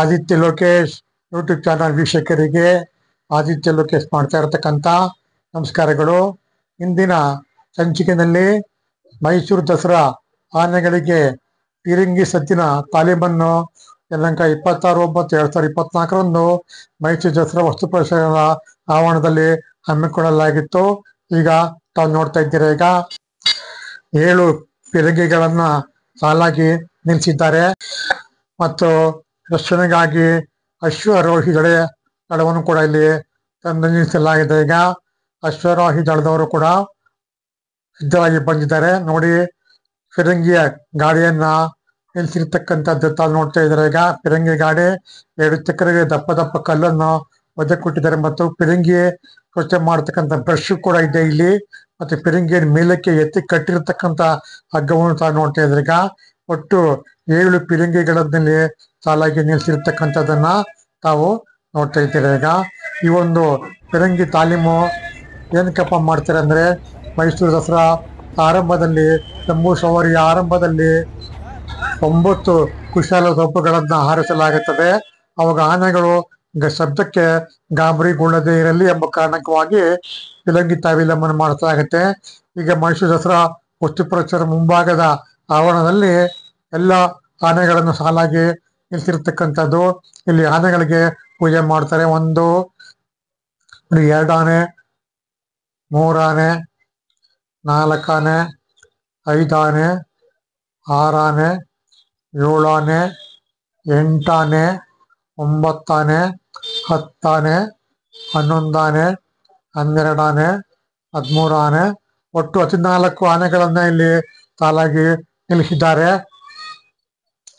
Aditya Lokesh YouTube channel ವೀಕ್ಷಕರಿಗೆ ಆದಿತ್ಯ ಲೋಕೇಶ್ ಮಾಡ್ತಾ ಇರತಕ್ಕಂತ ನಮಸ್ಕಾರಗಳು ಇಂದಿನ ಸಂಚಿಕೆನಲ್ಲಿ ಮೈಸೂರು ದಸರಾ ಆನೆಗಳಿಗೆ ಪಿರಂಗಿ ಸತ್ತಿನ ತಾಲೀಮನ್ನು ದಿನಾಂಕ ಇಪ್ಪತ್ತಾರು ಒಂಬತ್ತು ಎರಡ್ ಸಾವಿರದ ಇಪ್ಪತ್ನಾಲ್ಕರಂದು ಮೈಸೂರು ದಸರಾ ವಸ್ತು ಪ್ರದರ್ಶನ ಆವರಣದಲ್ಲಿ ಹಮ್ಮಿಕೊಳ್ಳಲಾಗಿತ್ತು ಈಗ ತಾವು ನೋಡ್ತಾ ಇದ್ದೀರಾ ಈಗ ಏಳು ಪಿರಂಗಿಗಳನ್ನ ಸಾಲಾಗಿ ನಿಲ್ಲಿಸಿದ್ದಾರೆ ಮತ್ತು ರಕ್ಷಣೆಗಾಗಿ ಅಶ್ವರೋಹಿ ದಳ ದಳವನ್ನು ಕೂಡ ಇಲ್ಲಿ ತಂದು ಈಗ ಅಶ್ವಾರೋಹಿ ದಳದವರು ಕೂಡ ಸಿದ್ಧವಾಗಿ ಬಂದಿದ್ದಾರೆ ನೋಡಿ ಫಿರಂಗಿಯ ಗಾಡಿಯನ್ನ ನಿಲ್ಲಿಸಿರ್ತಕ್ಕಂಥದ್ದು ತಾವು ನೋಡ್ತಾ ಇದ್ದಾರೆ ಈಗ ಫಿರಂಗಿ ಗಾಡಿ ಎರಡು ಚಕ್ರಿಗೆ ದಪ್ಪ ದಪ್ಪ ಕಲ್ಲನ್ನು ಕೊಟ್ಟಿದ್ದಾರೆ ಮತ್ತು ಫಿರಂಗಿ ಸ್ವಚ್ಛ ಮಾಡತಕ್ಕಂಥ ಬ್ರಷ್ ಕೂಡ ಇದೆ ಇಲ್ಲಿ ಮತ್ತೆ ಫಿರಂಗಿಯ ಮೇಲಕ್ಕೆ ಎತ್ತಿ ಕಟ್ಟಿರ್ತಕ್ಕಂಥ ಹಗ್ಗವನ್ನು ತಾವು ನೋಡ್ತಾ ಇದ್ದಾರೆ ಈಗ ಒಟ್ಟು ಏಳು ಪೀಳಿಗೆಗಳ ಸಾಲಾಗಿ ನಿಲ್ಲಿಸಿರ್ತಕ್ಕಂಥದ್ದನ್ನ ತಾವು ನೋಡ್ತಾ ಇದ್ದೀವಿ ಈಗ ಈ ಒಂದು ಪಿರಂಗಿ ತಾಲೀಮು ಏನಕ್ಕಪ್ಪ ಮಾಡ್ತಾರೆ ಅಂದ್ರೆ ಮೈಸೂರು ದಸರಾ ಆರಂಭದಲ್ಲಿ ಜಂಬೂ ಸವಾರಿಯ ಆರಂಭದಲ್ಲಿ ಒಂಬತ್ತು ಕುಶಾಲ ಸೊಪ್ಪುಗಳನ್ನು ಹಾರಿಸಲಾಗುತ್ತದೆ ಅವಾಗ ಆನೆಗಳು ಶಬ್ದಕ್ಕೆ ಗಾಬರಿಗೊಳ್ಳದೇ ಇರಲಿ ಎಂಬ ಕಾರಣಕ್ಕಾಗಿ ಫಿರಂಗಿ ತಾವಿಲಂಬನ ಮಾಡಿಸಲಾಗುತ್ತೆ ಈಗ ಮೈಸೂರು ದಸರಾ ವಸ್ತುಪ್ರಚಾರ ಮುಂಭಾಗದ ಆವರಣದಲ್ಲಿ ಎಲ್ಲ ಆನೆಗಳನ್ನು ಸಾಲಾಗಿ ನಿಲ್ಸಿರ್ತಕ್ಕಂಥದ್ದು ಇಲ್ಲಿ ಆನೆಗಳಿಗೆ ಪೂಜೆ ಮಾಡ್ತಾರೆ ಒಂದು ಎರಡು ಆನೆ ಮೂರಾನೆ ನಾಲ್ಕಾನೆ ಐದಾನೆ ಆರಾನೆ ಏಳಾನೆ ಎಂಟಾನೆ ಒಂಬತ್ತಾನೆ ಹತ್ತಾನೆ ಹನ್ನೊಂದಾನೆ ಹನ್ನೆರಡಾನೆ ಹದಿಮೂರು ಆನೆ ಒಟ್ಟು ಹದಿನಾಲ್ಕು ಆನೆಗಳನ್ನ ಇಲ್ಲಿ ಸಾಲಾಗಿ ನಿಲ್ಲಿಸಿದ್ದಾರೆ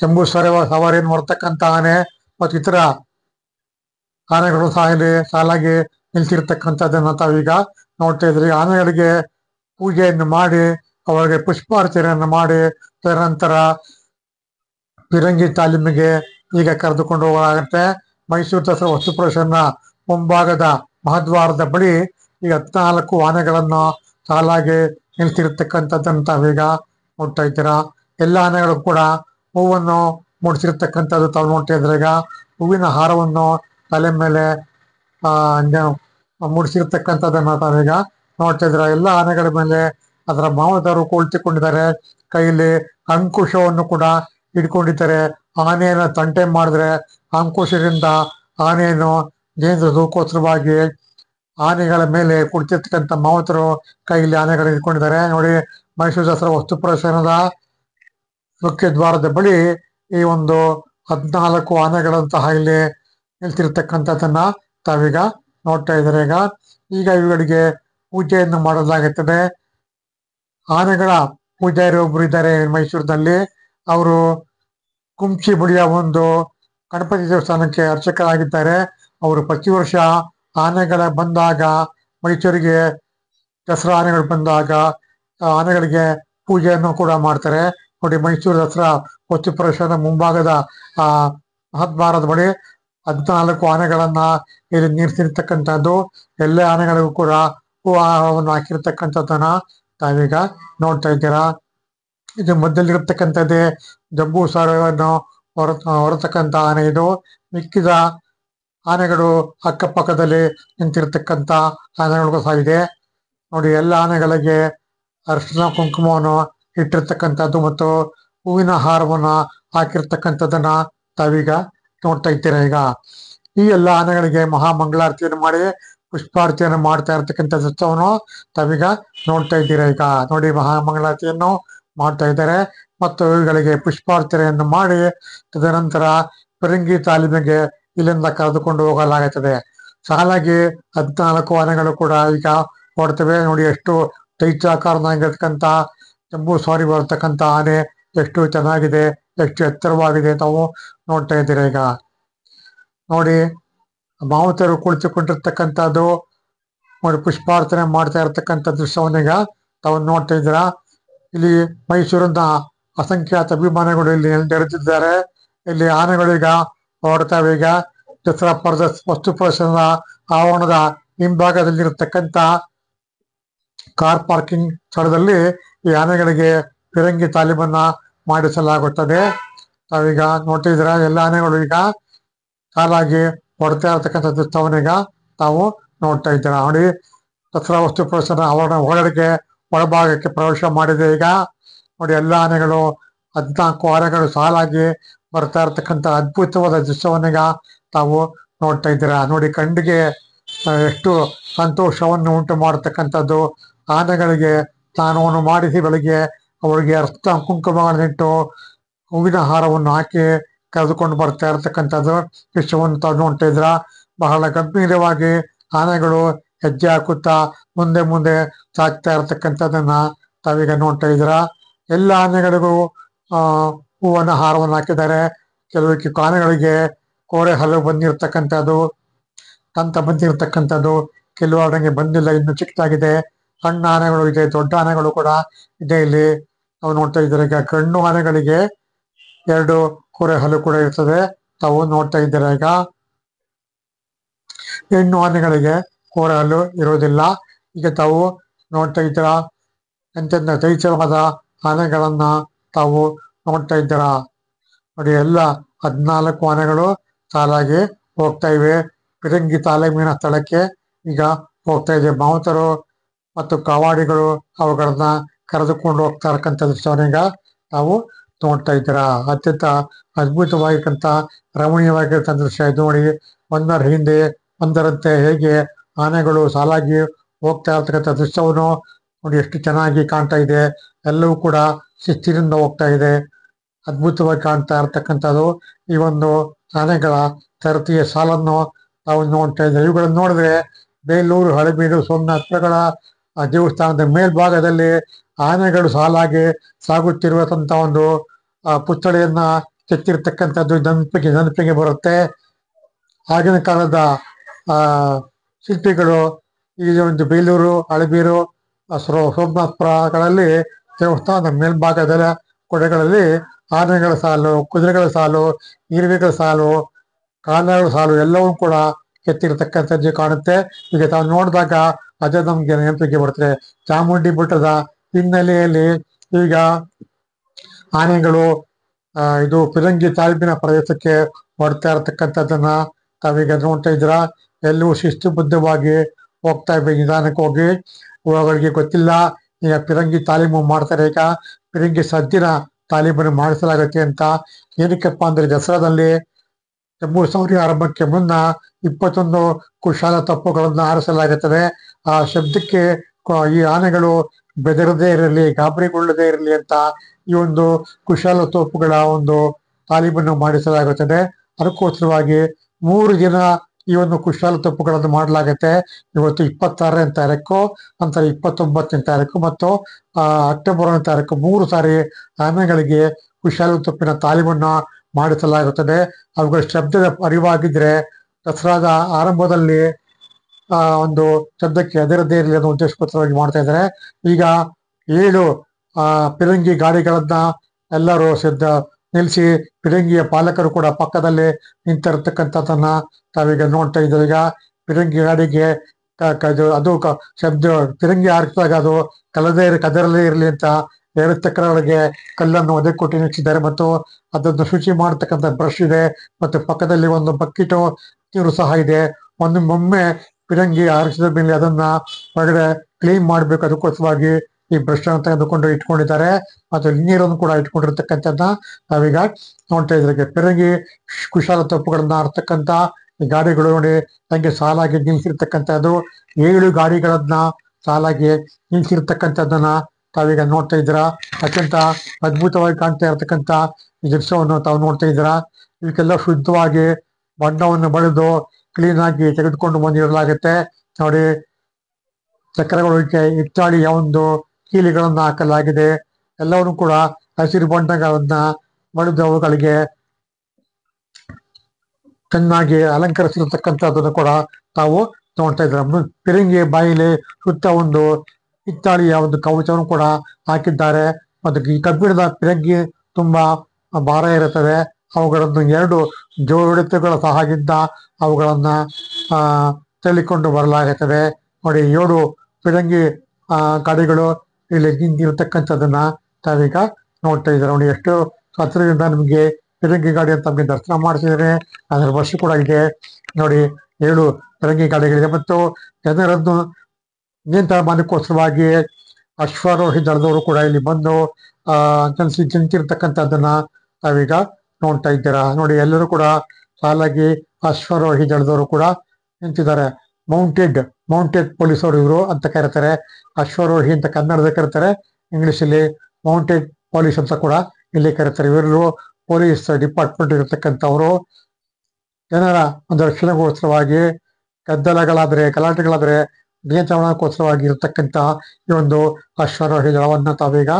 ಶಂಭು ಸವಾರಿಯನ್ನು ಹೊರತಕ್ಕಂತ ಆನೆ ಮತ್ತು ಇತರ ಆನೆಗಳು ಸಹ ಇಲ್ಲಿ ಸಾಲಾಗಿ ನಿಲ್ಸಿರ್ತಕ್ಕಂಥದ್ದನ್ನ ತಾವೀಗ ನೋಡ್ತಾ ಇದ್ರಿ ಆನೆಗಳಿಗೆ ಪೂಜೆಯನ್ನು ಮಾಡಿ ಅವರಿಗೆ ಪುಷ್ಪಾರ್ಚನೆಯನ್ನು ಮಾಡಿ ತದನಂತರ ಫಿರಂಗಿ ತಾಲೀಮಿಗೆ ಈಗ ಕರೆದುಕೊಂಡು ಹೋಗಲಾಗುತ್ತೆ ಮೈಸೂರು ದಸರಾ ವಸ್ತು ಪ್ರದರ್ಶನ ಮುಂಭಾಗದ ಮಹದ್ವಾರದ ಬಳಿ ಈಗ ಹದಿನಾಲ್ಕು ಆನೆಗಳನ್ನು ಸಾಲಾಗಿ ನಿಲ್ತಿರ್ತಕ್ಕಂಥದ್ದನ್ನು ತಾವೀಗ ನೋಡ್ತಾ ಇದ್ದೀರಾ ಎಲ್ಲ ಆನೆಗಳು ಕೂಡ ಹೂವನ್ನು ಮೂಡಿಸಿರ್ತಕ್ಕಂಥದ್ದು ತಾವು ನೋಡ್ತಾ ಈಗ ಹೂವಿನ ಹಾರವನ್ನು ತಲೆ ಮೇಲೆ ಆ ಮೂಡಿಸಿರ್ತಕ್ಕಂಥದ್ದನ್ನ ತಾವೀಗ ನೋಡ್ತಾ ಇದ್ರ ಎಲ್ಲ ಆನೆಗಳ ಮೇಲೆ ಅದರ ಮಾವದವರು ಕುಳಿತುಕೊಂಡಿದ್ದಾರೆ ಕೈಯಲ್ಲಿ ಅಂಕುಶವನ್ನು ಕೂಡ ಇಟ್ಕೊಂಡಿದ್ದಾರೆ ಆನೆಯನ್ನು ತಂಟೆ ಮಾಡಿದ್ರೆ ಅಂಕುಶದಿಂದ ಆನೆಯನ್ನು ಜೇಂದ್ರ ದೂಕೋತ್ರವಾಗಿ ಆನೆಗಳ ಮೇಲೆ ಕುಳಿತಿರ್ತಕ್ಕಂಥ ಮಾವತರು ಕೈಯಲ್ಲಿ ಆನೆಗಳು ಇಟ್ಕೊಂಡಿದ್ದಾರೆ ನೋಡಿ ಮೈಸೂರು ದಸರಾ ವಸ್ತು ಪ್ರದರ್ಶನದ ಮುಖ್ಯ ದ್ವಾರದ ಬಳಿ ಈ ಒಂದು ಹದಿನಾಲ್ಕು ಆನೆಗಳಂತಹ ಇಲ್ಲಿ ನಿಲ್ತಿರ್ತಕ್ಕಂಥದ್ದನ್ನ ತಾವೀಗ ನೋಡ್ತಾ ಇದ್ದಾರೆ ಈಗ ಈಗ ಇವುಗಳಿಗೆ ಪೂಜೆಯನ್ನು ಮಾಡಲಾಗುತ್ತದೆ ಆನೆಗಳ ಪೂಜಾರಿ ಒಬ್ಬರು ಇದ್ದಾರೆ ಮೈಸೂರಿನಲ್ಲಿ ಅವರು ಕುಂಚಿ ಬಳಿಯ ಒಂದು ಗಣಪತಿ ದೇವಸ್ಥಾನಕ್ಕೆ ಅರ್ಚಕರಾಗಿದ್ದಾರೆ ಅವರು ಪ್ರತಿ ವರ್ಷ ಆನೆಗಳ ಬಂದಾಗ ಮೈಸೂರಿಗೆ ದಸರಾ ಆನೆಗಳು ಬಂದಾಗ ಆನೆಗಳಿಗೆ ಪೂಜೆಯನ್ನು ಕೂಡ ಮಾಡ್ತಾರೆ ನೋಡಿ ಮೈಸೂರು ದಸರಾ ಕೊಚ್ಚು ಪ್ರದೇಶದ ಮುಂಭಾಗದ ಆ ಮಹಾತ್ಮಾರದ ಬಳಿ ಹದಿನಾಲ್ಕು ಆನೆಗಳನ್ನ ಇಲ್ಲಿ ನಿರ್ಸಿರ್ತಕ್ಕಂಥದ್ದು ಎಲ್ಲ ಆನೆಗಳಿಗೂ ಕೂಡ ಹೂ ಆಹಾರವನ್ನು ಹಾಕಿರ್ತಕ್ಕಂಥದ್ದನ್ನ ತಾವೀಗ ನೋಡ್ತಾ ಇದ್ದೀರಾ ಇದು ಮಧ್ಯದಲ್ಲಿರತಕ್ಕಂಥದ್ದೇ ಜಬ್ಬು ಸಾರವನ್ನು ಹೊರ ಹೊರತಕ್ಕಂಥ ಆನೆ ಇದು ಮಿಕ್ಕಿದ ಆನೆಗಳು ಅಕ್ಕಪಕ್ಕದಲ್ಲಿ ನಿಂತಿರ್ತಕ್ಕಂಥ ಆನೆಗಳಿಗೂ ಸಹ ಇದೆ ನೋಡಿ ಎಲ್ಲ ಆನೆಗಳಿಗೆ ಅರಿಶಿನ ಕುಂಕುಮವನ್ನು ಇಟ್ಟಿರ್ತಕ್ಕಂಥದ್ದು ಮತ್ತು ಹೂವಿನ ಹಾರವನ್ನು ಹಾಕಿರ್ತಕ್ಕಂಥದ್ದನ್ನ ತಾವೀಗ ನೋಡ್ತಾ ಇದ್ದೀರಾ ಈಗ ಈ ಎಲ್ಲ ಆನೆಗಳಿಗೆ ಮಹಾ ಮಾಡಿ ಪುಷ್ಪಾರತಿಯನ್ನು ಮಾಡ್ತಾ ಇರತಕ್ಕಂಥ ದೃಶ್ಯವನ್ನು ತಾವೀಗ ನೋಡ್ತಾ ಇದ್ದೀರಾ ಈಗ ನೋಡಿ ಮಹಾ ಮಾಡ್ತಾ ಇದ್ದಾರೆ ಮತ್ತು ಇವುಗಳಿಗೆ ಪುಷ್ಪಾರ್ಚನೆಯನ್ನು ಮಾಡಿ ತದನಂತರ ಪಿರಂಗಿ ತಾಲೀಮಿಗೆ ಇಲ್ಲಿಂದ ಕರೆದುಕೊಂಡು ಹೋಗಲಾಗುತ್ತದೆ ಸಾಲಾಗಿ ಹದಿನಾಲ್ಕು ಆನೆಗಳು ಕೂಡ ಈಗ ಓಡ್ತವೆ ನೋಡಿ ಎಷ್ಟು ದೈತ್ಯಾಕಾರನಾಗಿರ್ತಕ್ಕಂಥ ಜಂಬೂ ಸಾರಿ ಬರ್ತಕ್ಕಂತ ಆನೆ ಎಷ್ಟು ಚೆನ್ನಾಗಿದೆ ಎಷ್ಟು ಎತ್ತರವಾಗಿದೆ ನಾವು ನೋಡ್ತಾ ಇದ್ದೀರ ಈಗ ನೋಡಿ ಮಾವುತರು ಕುಳಿತುಕೊಂಡಿರ್ತಕ್ಕಂಥದ್ದು ನೋಡಿ ಪುಷ್ಪಾರ್ಚನೆ ಮಾಡ್ತಾ ಇರತಕ್ಕಂಥ ದೃಶ್ಯವನ್ನು ಈಗ ತಾವು ನೋಡ್ತಾ ಇದ್ದೀರಾ ಇಲ್ಲಿ ಮೈಸೂರಿನ ಅಸಂಖ್ಯಾತ ಅಭಿಮಾನಿಗಳು ಇಲ್ಲಿ ನೆರೆದಿದ್ದಾರೆ ಇಲ್ಲಿ ಆನೆಗಳು ಈಗ ಹೊರಡ್ತಾವೆ ಈಗ ದಸರಾ ಪರದ ವಸ್ತು ಪ್ರದರ್ಶನದ ಆವರಣದ ಹಿಂಭಾಗದಲ್ಲಿರತಕ್ಕಂಥ ಕಾರ್ ಪಾರ್ಕಿಂಗ್ ಸ್ಥಳದಲ್ಲಿ ಈ ಆನೆಗಳಿಗೆ ಫಿರಂಗಿ ತಾಲೀಮನ್ನ ಮಾಡಿಸಲಾಗುತ್ತದೆ ತಾವೀಗ ನೋಡ್ತಿದ್ರ ಎಲ್ಲ ಆನೆಗಳು ಈಗ ಕಾಲಾಗಿ ಹೊಡ್ತಾ ಇರತಕ್ಕಂಥ ದೃಶ್ಯವನ್ನೀಗ ತಾವು ನೋಡ್ತಾ ಇದ್ದೀರಾ ನೋಡಿ ದಸರಾ ವಸ್ತು ಪ್ರದರ್ಶನ ಅವರ ಒಳಗಡೆಗೆ ಒಳಭಾಗಕ್ಕೆ ಪ್ರವೇಶ ಮಾಡಿದೆ ಈಗ ನೋಡಿ ಎಲ್ಲ ಆನೆಗಳು ಹದಿನಾಲ್ಕು ಆನೆಗಳು ಸಾಲಾಗಿ ಬರ್ತಾ ಇರತಕ್ಕಂಥ ಅದ್ಭುತವಾದ ದೃಶ್ಯವನ್ನೀಗ ತಾವು ನೋಡ್ತಾ ಇದ್ದೀರಾ ನೋಡಿ ಕಣ್ಣಿಗೆ ಎಷ್ಟು ಸಂತೋಷವನ್ನು ಉಂಟು ಮಾಡತಕ್ಕಂಥದ್ದು ಆನೆಗಳಿಗೆ ಸ್ನಾನವನ್ನು ಮಾಡಿಸಿ ಬೆಳಗ್ಗೆ ಅವರಿಗೆ ಅರ್ಥ ಕುಂಕುಮಗಳನ್ನಿಟ್ಟು ಹೂವಿನ ಹಾರವನ್ನು ಹಾಕಿ ಕರೆದುಕೊಂಡು ಬರ್ತಾ ಇರತಕ್ಕಂಥದ್ದು ದೃಶ್ಯವನ್ನು ನೋಡ್ತಾ ಬಹಳ ಗಂಭೀರವಾಗಿ ಆನೆಗಳು ಹೆಜ್ಜೆ ಹಾಕುತ್ತಾ ಮುಂದೆ ಮುಂದೆ ಸಾಕ್ತಾ ಇರತಕ್ಕಂಥದ್ದನ್ನ ತಾವೀಗ ನೋಡ್ತಾ ಇದ್ರ ಎಲ್ಲ ಆನೆಗಳಿಗೂ ಆ ಹೂವನ್ನ ಹಾರವನ್ನು ಹಾಕಿದ್ದಾರೆ ಕೆಲವಕ್ಕೆ ಆನೆಗಳಿಗೆ ಕೋರೆ ಹಲವು ಬಂದಿರತಕ್ಕಂಥದ್ದು ತಂತ ಬಂದಿರತಕ್ಕಂಥದ್ದು ಕೆಲವು ಬಂದಿಲ್ಲ ಇನ್ನು ಚಿಕ್ಕದಾಗಿದೆ ಸಣ್ಣ ಆನೆಗಳು ಇದೆ ದೊಡ್ಡ ಆನೆಗಳು ಕೂಡ ಇದೆ ಇಲ್ಲಿ ನಾವು ನೋಡ್ತಾ ಇದ್ದೀರ ಈಗ ಕಣ್ಣು ಆನೆಗಳಿಗೆ ಎರಡು ಕೊರೆ ಹಲ್ಲು ಕೂಡ ಇರ್ತದೆ ತಾವು ನೋಡ್ತಾ ಇದ್ದಾರೆ ಈಗ ಹೆಣ್ಣು ಆನೆಗಳಿಗೆ ಕೋರೆ ಹಲ್ಲು ಇರೋದಿಲ್ಲ ಈಗ ತಾವು ನೋಡ್ತಾ ಇದ್ದೀರಾ ಎಂತೆಂತ ದೈತ್ಯವಾದ ಆನೆಗಳನ್ನ ತಾವು ನೋಡ್ತಾ ಇದ್ದೀರಾ ನೋಡಿ ಎಲ್ಲ ಹದಿನಾಲ್ಕು ಆನೆಗಳು ಸಾಲಾಗಿ ಹೋಗ್ತಾ ಇವೆ ಪಿರಂಗಿ ಮೀನ ಸ್ಥಳಕ್ಕೆ ಈಗ ಹೋಗ್ತಾ ಇದೆ ಮಾವತರು ಮತ್ತು ಕಾವಾಡಿಗಳು ಅವುಗಳನ್ನ ಕರೆದುಕೊಂಡು ಹೋಗ್ತಾ ಇರಕಂತ ದೃಶ್ಯವನ್ನ ನಾವು ನೋಡ್ತಾ ಇದ್ದೀರ ಅತ್ಯಂತ ಅದ್ಭುತವಾಗಿರ್ತಕ್ಕಂಥ ರಮಣೀಯವಾಗಿರ್ತಕ್ಕಂಥ ದೃಶ್ಯ ಇದು ನೋಡಿ ಒಂದರ ಹಿಂದೆ ಒಂದರಂತೆ ಹೇಗೆ ಆನೆಗಳು ಸಾಲಾಗಿ ಹೋಗ್ತಾ ಇರ್ತಕ್ಕಂಥ ದೃಶ್ಯವನ್ನು ನೋಡಿ ಎಷ್ಟು ಚೆನ್ನಾಗಿ ಕಾಣ್ತಾ ಇದೆ ಎಲ್ಲವೂ ಕೂಡ ಶಿಸ್ತಿನಿಂದ ಹೋಗ್ತಾ ಇದೆ ಅದ್ಭುತವಾಗಿ ಕಾಣ್ತಾ ಇರ್ತಕ್ಕಂಥದ್ದು ಈ ಒಂದು ಆನೆಗಳ ತರತಿಯ ಸಾಲನ್ನು ನಾವು ನೋಡ್ತಾ ಇದ್ದೇವೆ ಇವುಗಳನ್ನು ನೋಡಿದ್ರೆ ಬೇಲೂರು ಹಳೆಬೀಡು ಸೋಮನಾಥಗಳ ಆ ದೇವಸ್ಥಾನದ ಮೇಲ್ಭಾಗದಲ್ಲಿ ಆನೆಗಳು ಸಾಲಾಗಿ ಸಾಗುತ್ತಿರುವಂತ ಒಂದು ಪುತ್ಥಳಿಯನ್ನ ಕೆತ್ತಿರ್ತಕ್ಕಂಥದ್ದು ನೆನಪಿಗೆ ನೆನಪಿಗೆ ಬರುತ್ತೆ ಆಗಿನ ಕಾಲದ ಆ ಶಿಲ್ಪಿಗಳು ಈ ಒಂದು ಬೇಲೂರು ಹಳಬೀರು ಸೋಮನಾಥಪುರಗಳಲ್ಲಿ ದೇವಸ್ಥಾನದ ಮೇಲ್ಭಾಗದ ಕೊಡೆಗಳಲ್ಲಿ ಆನೆಗಳ ಸಾಲು ಕುದುರೆಗಳ ಸಾಲು ಇರುವೆಗಳ ಸಾಲು ಕಾಲಗಳ ಸಾಲು ಎಲ್ಲವೂ ಕೂಡ ಕೆತ್ತಿರತಕ್ಕಂಥದ್ದು ಕಾಣುತ್ತೆ ಈಗ ತಾವು ನೋಡಿದಾಗ ಅದೇ ನಮ್ಗೆ ನೆನಪಿಗೆ ಬರ್ತದೆ ಚಾಮುಂಡಿ ಬೆಟ್ಟದ ಹಿನ್ನೆಲೆಯಲ್ಲಿ ಈಗ ಆನೆಗಳು ಇದು ಪಿರಂಗಿ ತಾಳ್ಮಿನ ಪ್ರದೇಶಕ್ಕೆ ಹೊಡ್ತಾ ಇರತಕ್ಕಂಥದ್ದನ್ನ ತಾವೀಗ ನೋಡ್ತಾ ಇದ್ರ ಎಲ್ಲೂ ಶಿಸ್ತುಬದ್ಧವಾಗಿ ಹೋಗ್ತಾ ಇರ್ಬೇಕು ನಿಧಾನಕ್ಕೆ ಹೋಗಿ ಅವುಗಳಿಗೆ ಗೊತ್ತಿಲ್ಲ ಈಗ ಪಿರಂಗಿ ತಾಲೀಮು ಮಾಡ್ತಾರೆ ಈಗ ಪಿರಂಗಿ ಸದ್ದಿನ ತಾಲೀಮನ್ನು ಮಾಡಿಸಲಾಗುತ್ತೆ ಅಂತ ಏನಕ್ಕಪ್ಪ ಅಂದ್ರೆ ದಸರಾದಲ್ಲಿ ಮೂರು ಸೌರಿ ಆರಂಭಕ್ಕೆ ಮುನ್ನ ಇಪ್ಪತ್ತೊಂದು ಕುಶಾಲ ತಪ್ಪುಗಳನ್ನು ಆರಿಸಲಾಗುತ್ತದೆ ಆ ಶಬ್ದಕ್ಕೆ ಈ ಆನೆಗಳು ಬೆದರದೇ ಇರಲಿ ಗಾಬರಿಗೊಳ್ಳದೇ ಇರಲಿ ಅಂತ ಈ ಒಂದು ಕುಶಾಲ ತೋಪುಗಳ ಒಂದು ತಾಲೀಮನ್ನು ಮಾಡಿಸಲಾಗುತ್ತದೆ ಅದಕ್ಕೋಸ್ಕರವಾಗಿ ಮೂರು ದಿನ ಈ ಒಂದು ಕುಶಾಲ ತಪ್ಪುಗಳನ್ನು ಮಾಡಲಾಗುತ್ತೆ ಇವತ್ತು ಇಪ್ಪತ್ತಾರನೇ ತಾರೀಕು ನಂತರ ಇಪ್ಪತ್ತೊಂಬತ್ತನೇ ತಾರೀಕು ಮತ್ತು ಅಕ್ಟೋಬರ್ ತಾರೀಕು ಮೂರು ಸಾರಿ ಆನೆಗಳಿಗೆ ಕುಶಾಲ ತಪ್ಪಿನ ತಾಲೀಮನ್ನು ಮಾಡಿಸಲಾಗುತ್ತದೆ ಅವುಗಳ ಶಬ್ದದ ಅರಿವಾಗಿದ್ರೆ ದಸರಾದ ಆರಂಭದಲ್ಲಿ ಆ ಒಂದು ಶಬ್ದಕ್ಕೆ ಅದಿರದೇ ಇರಲಿ ಅನ್ನೋ ಉದ್ದೇಶಪತ್ರವಾಗಿ ಮಾಡ್ತಾ ಇದ್ದಾರೆ ಈಗ ಏಳು ಆ ಪಿರಂಗಿ ಗಾಡಿಗಳನ್ನ ಎಲ್ಲರೂ ಸಿದ್ಧ ನಿಲ್ಲಿಸಿ ಪಿರಂಗಿಯ ಪಾಲಕರು ಕೂಡ ಪಕ್ಕದಲ್ಲಿ ನಿಂತಿರತಕ್ಕಂಥದ್ದನ್ನ ತಾವೀಗ ನೋಡ್ತಾ ಇದ್ದೀವಿ ಈಗ ಪಿರಂಗಿ ಗಾಡಿಗೆ ಅದು ಶಬ್ದ ತಿರಂಗಿ ಹಾರಿಸಿದಾಗ ಅದು ಕಲದೇ ಕದರಲೇ ಇರಲಿ ಅಂತ ಎರಡು ಕಲ್ಲನ್ನು ಒದಗಿ ಕೊಟ್ಟು ನಿಲ್ಲಿಸಿದ್ದಾರೆ ಮತ್ತು ಅದನ್ನು ಶುಚಿ ಮಾಡತಕ್ಕಂಥ ಬ್ರಷ್ ಇದೆ ಮತ್ತು ಪಕ್ಕದಲ್ಲಿ ಒಂದು ಬಕ್ಕಿಟು ನೀರು ಸಹ ಇದೆ ಒಂದು ಒಮ್ಮೆ ಪಿರಂಗಿ ಆರಿಸಿದ ಮೇಲೆ ಅದನ್ನ ಹೊರಗಡೆ ಕ್ಲೀನ್ ಮಾಡಬೇಕು ಅದಕ್ಕೋಸ್ಕರವಾಗಿ ಈ ಬ್ರಷ್ ಅನ್ನು ತೆಗೆದುಕೊಂಡು ಇಟ್ಕೊಂಡಿದ್ದಾರೆ ಮತ್ತು ನೀರನ್ನು ಕೂಡ ಇಟ್ಕೊಂಡಿರ್ತಕ್ಕಂಥದ್ದನ್ನ ನಾವೀಗ ನೋಡ್ತಾ ಇದ್ರೆ ಪಿರಂಗಿ ಕುಶಾಲ ತಪ್ಪುಗಳನ್ನ ಈ ಗಾಡಿಗಳು ನೋಡಿ ನಂಗೆ ಸಾಲಾಗಿ ನಿಲ್ಸಿರ್ತಕ್ಕಂಥದ್ದು ಏಳು ಗಾಡಿಗಳನ್ನ ಸಾಲಾಗಿ ನಿಲ್ಸಿರ್ತಕ್ಕಂಥದ್ದನ್ನ ತಾವೀಗ ನೋಡ್ತಾ ಇದ್ರ ಅತ್ಯಂತ ಅದ್ಭುತವಾಗಿ ಕಾಣ್ತಾ ಇರತಕ್ಕಂತ ಈ ದೃಶ್ಯವನ್ನು ತಾವು ನೋಡ್ತಾ ಇದ್ರ ಇದಕ್ಕೆಲ್ಲ ಶುದ್ಧವಾಗಿ ಬಣ್ಣವನ್ನು ಬಳಿದು ಕ್ಲೀನ್ ಆಗಿ ತೆಗೆದುಕೊಂಡು ಬಂದಿರಲಾಗುತ್ತೆ ನೋಡಿ ಚಕ್ರಗಳು ಹಿತ್ತಾಳಿಯ ಒಂದು ಕೀಲಿಗಳನ್ನು ಹಾಕಲಾಗಿದೆ ಎಲ್ಲವನ್ನು ಕೂಡ ಹಸಿರು ಬಣ್ಣಗಳನ್ನ ಬಳಿದವುಗಳಿಗೆ ಚೆನ್ನಾಗಿ ಅಲಂಕರಿಸಿರತಕ್ಕಂಥದ್ದನ್ನು ಕೂಡ ತಾವು ನೋಡ್ತಾ ಇದ್ದಾರೆ ಪಿರಿಂಗಿ ಬಾಯಿಲಿ ಸುತ್ತ ಒಂದು ಹಿತ್ತಾಳಿಯ ಒಂದು ಕವಚವನ್ನು ಕೂಡ ಹಾಕಿದ್ದಾರೆ ಮತ್ತು ಈ ಕಬ್ಬಿಣದ ಪಿರಂಗಿ ತುಂಬಾ ಭಾರ ಇರುತ್ತದೆ ಅವುಗಳನ್ನು ಎರಡು ಜೋಡಿತುಗಳ ಸಹಾಯದಿಂದ ಅವುಗಳನ್ನು ತೆಲಿಕೊಂಡು ಬರಲಾಗುತ್ತದೆ ನೋಡಿ ಏಳು ಆ ಗಾಡಿಗಳು ಇಲ್ಲಿ ಇರತಕ್ಕಂಥದ್ದನ್ನ ತಾವೀಗ ನೋಡ್ತಾ ಇದ್ದಾರೆ ನೋಡಿ ಎಷ್ಟು ಹತ್ತಿರದಿಂದ ನಿಮಗೆ ಪಿರಂಗಿ ಗಾಡಿ ಅಂತ ನಮಗೆ ದರ್ಶನ ಮಾಡಿಸಿದರೆ ಅದರ ವರ್ಷ ಕೂಡ ಇದೆ ನೋಡಿ ಏಳು ಪಿರಂಗಿ ಗಾಡಿಗಳಿದೆ ಮತ್ತು ಜನರನ್ನು ನಿಯಂತ್ರಣಕ್ಕೋಸ್ಕರವಾಗಿ ಅಶ್ವಾರೋಹಿ ದಳದವರು ಕೂಡ ಇಲ್ಲಿ ಬಂದು ಆ ಜನಿಸಿ ಜನಿಸಿರ್ತಕ್ಕಂಥದ್ದನ್ನ ನಾವೀಗ ನೋಡ್ತಾ ಇದ್ದೀರಾ ನೋಡಿ ಎಲ್ಲರೂ ಕೂಡ ಸಾಲಾಗಿ ಅಶ್ವರೋಹಿ ದಳದವರು ಕೂಡ ನಿಂತಿದ್ದಾರೆ ಮೌಂಟೆಡ್ ಮೌಂಟೆಡ್ ಅವರು ಇವರು ಅಂತ ಕರೀತಾರೆ ಅಶ್ವರೋಹಿ ಅಂತ ಕನ್ನಡದ ಕರೀತಾರೆ ಅಲ್ಲಿ ಮೌಂಟೆಡ್ ಪೊಲೀಸ್ ಅಂತ ಕೂಡ ಇಲ್ಲಿ ಕರೀತಾರೆ ಇವರು ಪೊಲೀಸ್ ಡಿಪಾರ್ಟ್ಮೆಂಟ್ ಇರತಕ್ಕಂಥವರು ಜನರ ಒಂದು ರಕ್ಷಣೆಗೋಸ್ಕರವಾಗಿ ಗದ್ದಲಗಳಾದ್ರೆ ಗಲಾಟೆಗಳಾದ್ರೆ ನಿಯಂತ್ರಣಕ್ಕೋಸ್ಕರವಾಗಿ ಇರತಕ್ಕಂಥ ಈ ಒಂದು ಅಶ್ವರೋಹಿ ದಳವನ್ನು ತಾವೀಗ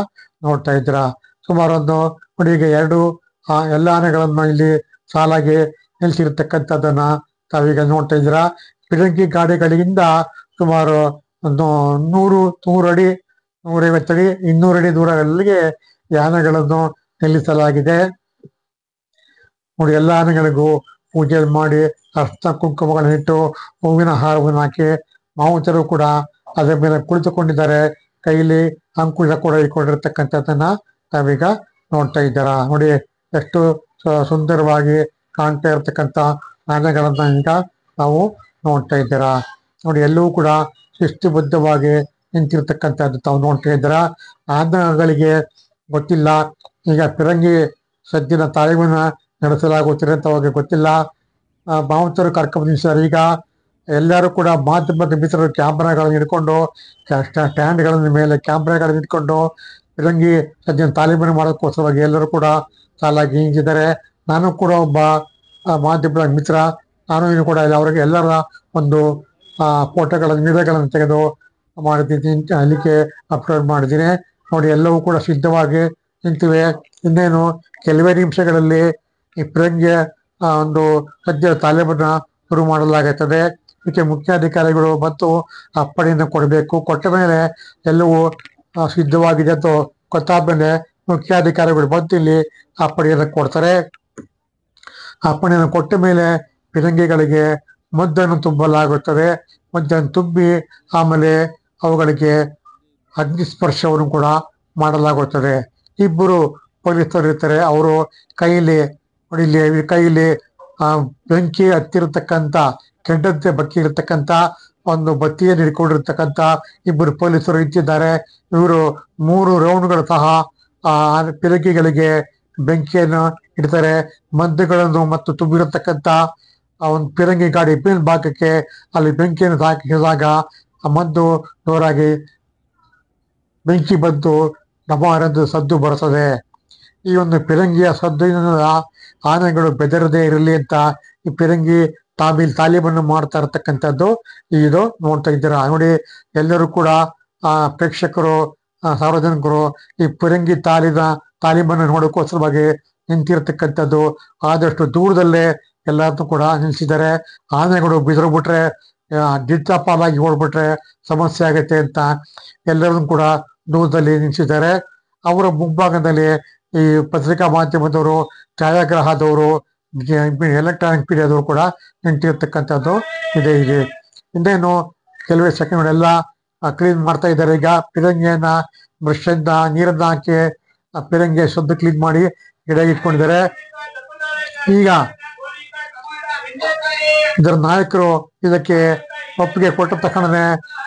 ನೋಡ್ತಾ ಇದ್ದೀರಾ ಸುಮಾರೊಂದು ಒಂದು ಎರಡು ಆ ಎಲ್ಲ ಆನೆಗಳನ್ನು ಇಲ್ಲಿ ಸಾಲಾಗಿ ನಿಲ್ಸಿರ್ತಕ್ಕಂಥದ್ದನ್ನ ತಾವೀಗ ನೋಡ್ತಾ ಇದ್ದೀರಾ ಪಿಡಂಗಿ ಗಾಡಿಗಳಿಂದ ಸುಮಾರು ಒಂದು ನೂರು ನೂರಡಿ ನೂರೈವತ್ತಡಿ ಇನ್ನೂರಡಿ ದೂರಗಳಿಗೆ ಯಾನಗಳನ್ನು ನಿಲ್ಲಿಸಲಾಗಿದೆ ನೋಡಿ ಎಲ್ಲ ಆನೆಗಳಿಗೂ ಪೂಜೆ ಮಾಡಿ ಅರ್ಥ ಕುಂಕುಮಗಳನ್ನು ಇಟ್ಟು ಹೂವಿನ ಹಾರವನ್ನು ಹಾಕಿ ಮಾವುತರು ಕೂಡ ಅದರ ಮೇಲೆ ಕುಳಿತುಕೊಂಡಿದ್ದಾರೆ ಕೈಲಿ ಅಂಕುಶ ಕೂಡ ಇಟ್ಕೊಂಡಿರ್ತಕ್ಕಂಥದ್ದನ್ನ ತಾವೀಗ ನೋಡ್ತಾ ಇದ್ದಾರಾ ನೋಡಿ ಎಷ್ಟು ಸುಂದರವಾಗಿ ಕಾಣ್ತಾ ಇರತಕ್ಕಂಥ ಆನೆಗಳನ್ನ ಈಗ ನಾವು ನೋಡ್ತಾ ಇದ್ದೀರಾ ನೋಡಿ ಎಲ್ಲವೂ ಕೂಡ ಶಿಸ್ತುಬದ್ಧವಾಗಿ ನಿಂತಿರ್ತಕ್ಕಂಥದ್ದು ತಾವು ನೋಡ್ತಾ ಇದ್ದೀರ ಆನೆಗಳಿಗೆ ಗೊತ್ತಿಲ್ಲ ಈಗ ಫಿರಂಗಿ ಸದ್ದಿನ ತಾಲೀಮನ್ನು ನಡೆಸಲಾಗುತ್ತಿದೆ ಅಂತ ಅವ್ರಿಗೆ ಗೊತ್ತಿಲ್ಲ ಮಾವುತರು ಕರ್ಕೊಂಡು ಸರ್ ಈಗ ಎಲ್ಲರೂ ಕೂಡ ಮಾಧ್ಯಮದ ಮಿತ್ರರು ಕ್ಯಾಮ್ರಾಗಳನ್ನು ಇಟ್ಕೊಂಡು ಸ್ಟ್ಯಾಂಡ್ಗಳ ಮೇಲೆ ಕ್ಯಾಮ್ರಾಗಳನ್ನು ಇಟ್ಕೊಂಡು ಫಿರಂಗಿ ಸಜ್ಜನ ತಾಲೀಬನ್ನು ಮಾಡೋಕ್ಕೋಸ್ಕರವಾಗಿ ಎಲ್ಲರೂ ಕೂಡ ಸಾಲಾಗಿ ಹಿಂಗಿದ್ದಾರೆ ನಾನು ಕೂಡ ಒಬ್ಬ ಮಾಧ್ಯಮದ ಮಿತ್ರ ನಾನು ಇನ್ನು ಕೂಡ ಇಲ್ಲಿ ಅವರಿಗೆ ಎಲ್ಲರ ಒಂದು ಫೋಟೋಗಳನ್ನು ವಿಡಿಯೋಗಳನ್ನು ತೆಗೆದು ಮಾಡಿದ್ದೀನಿ ಅಲ್ಲಿಗೆ ಅಪ್ಲೋಡ್ ಮಾಡಿದ್ದೀನಿ ನೋಡಿ ಎಲ್ಲವೂ ಕೂಡ ಸಿದ್ಧವಾಗಿ ನಿಂತಿವೆ ಇನ್ನೇನು ಕೆಲವೇ ನಿಮಿಷಗಳಲ್ಲಿ ಈ ಪ್ರೇಮ್ಗೆ ಒಂದು ಸದ್ಯ ತಾಲೀಮನ್ನು ಶುರು ಮಾಡಲಾಗುತ್ತದೆ ಇದಕ್ಕೆ ಮುಖ್ಯಾಧಿಕಾರಿಗಳು ಮತ್ತು ಅಪ್ಪಣೆಯನ್ನು ಕೊಡಬೇಕು ಕೊಟ್ಟ ಮೇಲೆ ಎಲ್ಲವೂ ಸಿದ್ಧವಾಗಿದೆ ಅಂತ ಗೊತ್ತಾದ್ಮೇಲೆ ಮುಖ್ಯಾಧಿಕಾರಿಗಳು ಬಂದು ಇಲ್ಲಿ ಅಪ್ಪಣೆಯನ್ನು ಕೊಡ್ತಾರೆ ಅಪ್ಪಣೆಯನ್ನು ಕೊಟ್ಟ ಮೇಲೆ ಫಿರಂಗಿಗಳಿಗೆ ಮದ್ದನ್ನು ತುಂಬಲಾಗುತ್ತದೆ ಮದ್ದನ್ನು ತುಂಬಿ ಆಮೇಲೆ ಅವುಗಳಿಗೆ ಅಗ್ನಿಸ್ಪರ್ಶವನ್ನು ಕೂಡ ಮಾಡಲಾಗುತ್ತದೆ ಇಬ್ಬರು ಪೊಲೀಸರು ಇರ್ತಾರೆ ಅವರು ಕೈಯಲ್ಲಿ ಇಲ್ಲಿ ಕೈಯಲ್ಲಿ ಬೆಂಕಿ ಹತ್ತಿರತಕ್ಕಂಥ ಕೆಂಡಂತೆ ಬಕ್ಕಿ ಒಂದು ಬತ್ತಿಯನ್ನು ಹಿಡ್ಕೊಂಡಿರ್ತಕ್ಕಂತ ಇಬ್ಬರು ಪೊಲೀಸರು ಇಟ್ಟಿದ್ದಾರೆ ಇವರು ಮೂರು ರೌಂಡ್ಗಳು ಸಹ ಆ ಪಿರಂಗಿಗಳಿಗೆ ಬೆಂಕಿಯನ್ನು ಇಡ್ತಾರೆ ಮದ್ದುಗಳನ್ನು ಮತ್ತು ತುಂಬಿರತಕ್ಕಂತ ಒಂದು ಪಿರಂಗಿ ಗಾಡಿ ಮೇಲ್ ಭಾಗಕ್ಕೆ ಅಲ್ಲಿ ಬೆಂಕಿಯನ್ನು ಹಾಕಿದಾಗ ಆ ಮದ್ದು ಜೋರಾಗಿ ಬೆಂಕಿ ಬಂದು ನಮ್ಮ ಸದ್ದು ಬರುತ್ತದೆ ಈ ಒಂದು ಪಿರಂಗಿಯ ಸದ್ದಿನ ಆನೆಗಳು ಬೆದರದೇ ಇರಲಿ ಅಂತ ಈ ಪಿರಂಗಿ ತಾಬೀಲ್ ತಾಲೀಮನ್ನು ಮಾಡ್ತಾ ಇರತಕ್ಕಂಥದ್ದು ಇದು ನೋಡ್ತಾ ಇದ್ದೀರಾ ನೋಡಿ ಎಲ್ಲರೂ ಕೂಡ ಆ ಪ್ರೇಕ್ಷಕರು ಸಾರ್ವಜನಿಕರು ಈ ಪುರಂಗಿ ತಾಲಿದ ತಾಲೀಬನ್ನು ನೋಡೋಕ್ಕೋಸ್ಕರವಾಗಿ ನಿಂತಿರ್ತಕ್ಕಂಥದ್ದು ಆದಷ್ಟು ದೂರದಲ್ಲೇ ಎಲ್ಲರನ್ನು ಕೂಡ ನಿಲ್ಸಿದ್ದಾರೆ ಆನೆಗಳು ಬಿದ್ರೋಗ್ಬಿಟ್ರೆ ಆಗಿ ಓಡ್ಬಿಟ್ರೆ ಸಮಸ್ಯೆ ಆಗುತ್ತೆ ಅಂತ ಎಲ್ಲರನ್ನು ಕೂಡ ದೂರದಲ್ಲಿ ನಿಲ್ಸಿದ್ದಾರೆ ಅವರ ಮುಂಭಾಗದಲ್ಲಿ ಈ ಪತ್ರಿಕಾ ಮಾಧ್ಯಮದವರು ಛಾಯಾಗ್ರಹದವರು ಎಲೆಕ್ಟ್ರಾನಿಕ್ ಪೀಡಿಯಾದ್ರು ಕೂಡ ನಿಂತಿರ್ತಕ್ಕಂಥದ್ದು ಇದೆ ಇದೆ ಇನ್ನೇನು ಕೆಲವೇ ಸೆಕೆಂಡ್ಗಳೆಲ್ಲ ಕ್ಲೀನ್ ಮಾಡ್ತಾ ಇದ್ದಾರೆ ಈಗ ಪಿರಂಗಿಯನ್ನ ಬ್ರಷ್ ನೀರನ್ನ ಹಾಕಿ ಪಿರಂಗಿ ಶುದ್ಧ ಕ್ಲೀನ್ ಮಾಡಿ ಗಿಡ ಇಟ್ಕೊಂಡಿದ್ದಾರೆ ಈಗ ಇದರ ನಾಯಕರು ಇದಕ್ಕೆ ಒಪ್ಪಿಗೆ ಕೊಟ್ಟ ತಕ್ಷಣ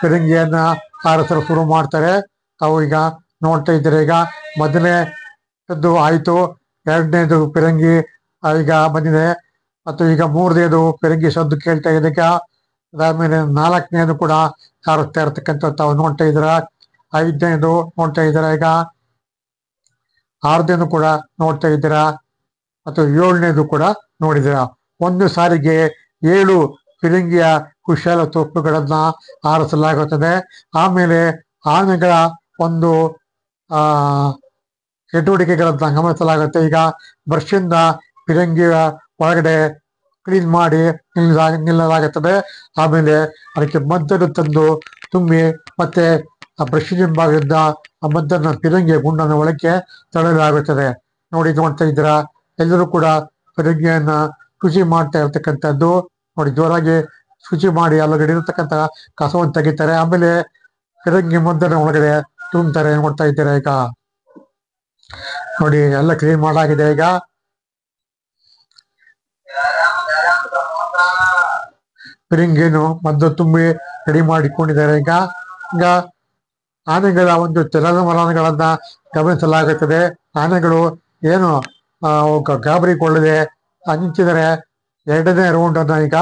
ಪಿರಂಗಿಯನ್ನ ಆರಿಸಲು ಶುರು ಮಾಡ್ತಾರೆ ತಾವು ಈಗ ನೋಡ್ತಾ ಇದ್ದಾರೆ ಈಗ ಮೊದಲನೇ ಆಯಿತು ಎರಡನೇದು ಪಿರಂಗಿ ಈಗ ಬಂದಿದೆ ಮತ್ತು ಈಗ ಮೂರನೇದು ಪೆರಂಗಿ ಸದ್ದು ಕೇಳ್ತಾ ಅದಾದ ಅದಾದ್ಮೇಲೆ ನಾಲ್ಕನೇದು ಕೂಡ ಸಾರುತ್ತಾ ಇರತಕ್ಕಂಥ ತಾವು ನೋಡ್ತಾ ಇದ್ರ ಐದನೇದು ನೋಡ್ತಾ ಇದ್ದೀರ ಈಗ ಆರನೇದು ಕೂಡ ನೋಡ್ತಾ ಇದ್ದೀರಾ ಮತ್ತು ಏಳನೇದು ಕೂಡ ನೋಡಿದಿರ ಒಂದು ಸಾರಿಗೆ ಏಳು ಫಿರಂಗಿಯ ಕುಶಲ ತೋಪುಗಳನ್ನ ಆರಿಸಲಾಗುತ್ತದೆ ಆಮೇಲೆ ಆನೆಗಳ ಒಂದು ಆ ಚಟುವಟಿಕೆಗಳನ್ನ ಗಮನಿಸಲಾಗುತ್ತೆ ಈಗ ಬರ್ಷಿಂದ ಫಿರಂಗಿಯ ಒಳಗಡೆ ಕ್ಲೀನ್ ಮಾಡಿ ನಿಲ್ಲ ನಿಲ್ಲಲಾಗುತ್ತದೆ ಆಮೇಲೆ ಅದಕ್ಕೆ ಮದ್ದನ್ನು ತಂದು ತುಂಬಿ ಮತ್ತೆ ಆ ಬ್ರಷಿನ ಭಾಗದಿಂದ ಆ ಮದ್ದನ್ನು ಪಿರಂಗಿಯ ಗುಂಡನ್ನು ಒಳಕ್ಕೆ ತಳ್ಳಲಾಗುತ್ತದೆ ನೋಡಿ ನೋಡ್ತಾ ಇದ್ದೀರಾ ಎಲ್ಲರೂ ಕೂಡ ಫಿರಂಗಿಯನ್ನ ಶುಚಿ ಮಾಡ್ತಾ ಇರ್ತಕ್ಕಂಥದ್ದು ನೋಡಿ ಜೋರಾಗಿ ಶುಚಿ ಮಾಡಿ ಅಲ್ಲಗಡೆ ಇರತಕ್ಕಂಥ ಕಸವನ್ನು ತೆಗಿತಾರೆ ಆಮೇಲೆ ಪಿರಂಗಿ ಮದ್ದನ್ನು ಒಳಗಡೆ ತುಂಬ್ತಾರೆ ನೋಡ್ತಾ ಇದ್ದೀರಾ ಈಗ ನೋಡಿ ಎಲ್ಲ ಕ್ಲೀನ್ ಮಾಡಾಗಿದೆ ಈಗ ರಿಂಗೇನು ಮದ್ದು ತುಂಬಿ ರೆಡಿ ಮಾಡಿಕೊಂಡಿದ್ದಾರೆ ಈಗ ಈಗ ಆನೆಗಳ ಒಂದು ಚಲನವಲನಗಳನ್ನ ಗಮನಿಸಲಾಗುತ್ತದೆ ಆನೆಗಳು ಏನು ಗಾಬರಿಗೊಳ್ಳದೆ ಹಂಚಿದರೆ ಎರಡನೇ ರೌಂಡ್ ಅನ್ನ ಈಗ